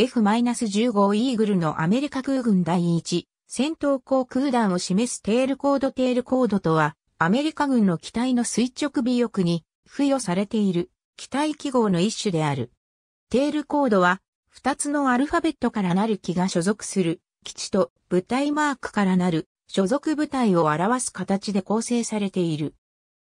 F-15 イーグルのアメリカ空軍第一戦闘航空団を示すテールコードテールコードとは、アメリカ軍の機体の垂直尾翼に付与されている機体記号の一種である。テールコードは、2つのアルファベットからなる機が所属する基地と部隊マークからなる所属部隊を表す形で構成されている。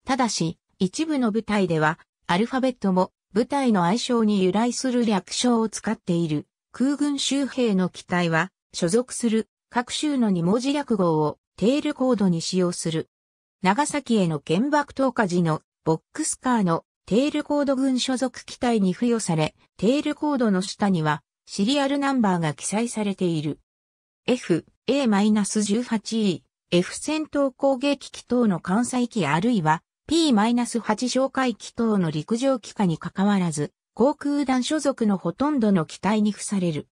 ただし、一部の部隊では、アルファベットも部隊の愛称に由来する略称を使っている。空軍周兵の機体は、所属する各州の二文字略号をテールコードに使用する。長崎への原爆投下時のボックスカーのテールコード軍所属機体に付与され、テールコードの下にはシリアルナンバーが記載されている。F、A-18E、F 戦闘攻撃機等の艦載機あるいは P-8 哨戒機等の陸上機下に関わらず、航空団所属のほとんどの機体に付される。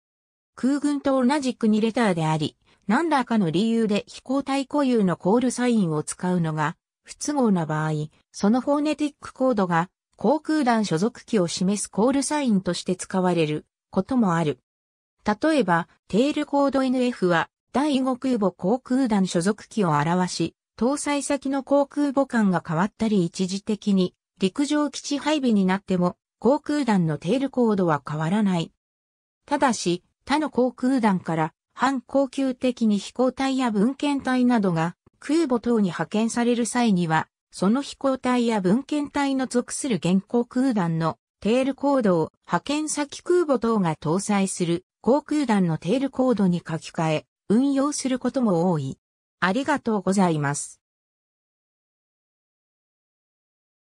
空軍と同じく2レターであり、何らかの理由で飛行体固有のコールサインを使うのが不都合な場合、そのフォーネティックコードが航空団所属機を示すコールサインとして使われることもある。例えば、テールコード NF は第5空母航空団所属機を表し、搭載先の航空母艦が変わったり一時的に陸上基地配備になっても航空団のテールコードは変わらない。ただし、他の航空団から反航空的に飛行隊や文献隊などが空母等に派遣される際には、その飛行隊や文献隊の属する現航空団のテールコードを派遣先空母等が搭載する航空団のテールコードに書き換え、運用することも多い。ありがとうございます。